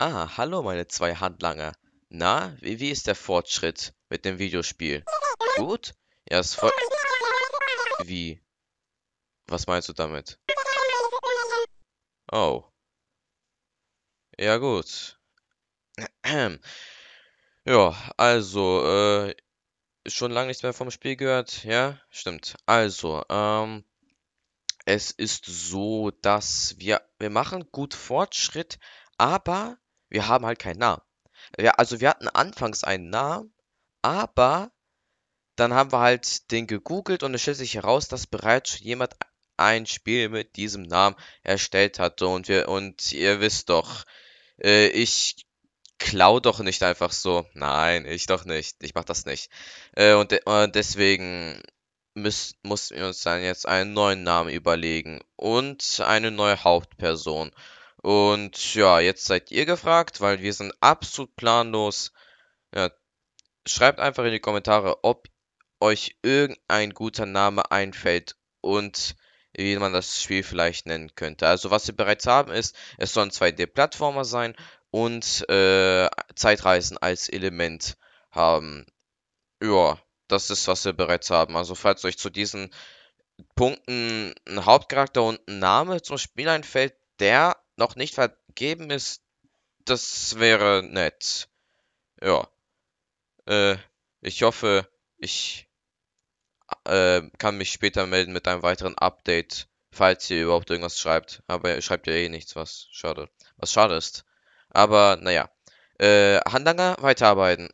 Ah, hallo meine zwei Handlanger. Na, wie, wie ist der Fortschritt mit dem Videospiel? Gut? Ja, es voll... Wie? Was meinst du damit? Oh. Ja, gut. ja, also, äh, schon lange nichts mehr vom Spiel gehört, ja? Stimmt. Also, ähm, es ist so, dass wir, wir machen gut Fortschritt, aber wir haben halt keinen Namen. Ja, also wir hatten anfangs einen Namen, aber dann haben wir halt den gegoogelt und es stellt sich heraus, dass bereits jemand ein Spiel mit diesem Namen erstellt hatte. Und wir, und ihr wisst doch, äh, ich klau doch nicht einfach so. Nein, ich doch nicht. Ich mach das nicht. Äh, und, de und deswegen mussten wir uns dann jetzt einen neuen Namen überlegen und eine neue Hauptperson. Und ja, jetzt seid ihr gefragt, weil wir sind absolut planlos. Ja, schreibt einfach in die Kommentare, ob euch irgendein guter Name einfällt und wie man das Spiel vielleicht nennen könnte. Also was wir bereits haben ist, es sollen 2D-Plattformer sein und äh, Zeitreisen als Element haben. Ja, das ist, was wir bereits haben. Also falls euch zu diesen Punkten ein Hauptcharakter und ein Name zum Spiel einfällt, der noch nicht vergeben ist, das wäre nett. Ja. Äh, ich hoffe, ich äh, kann mich später melden mit einem weiteren Update, falls ihr überhaupt irgendwas schreibt. Aber ihr schreibt ja eh nichts, was schade, was schade ist. Aber naja. Äh, Handlanger weiterarbeiten.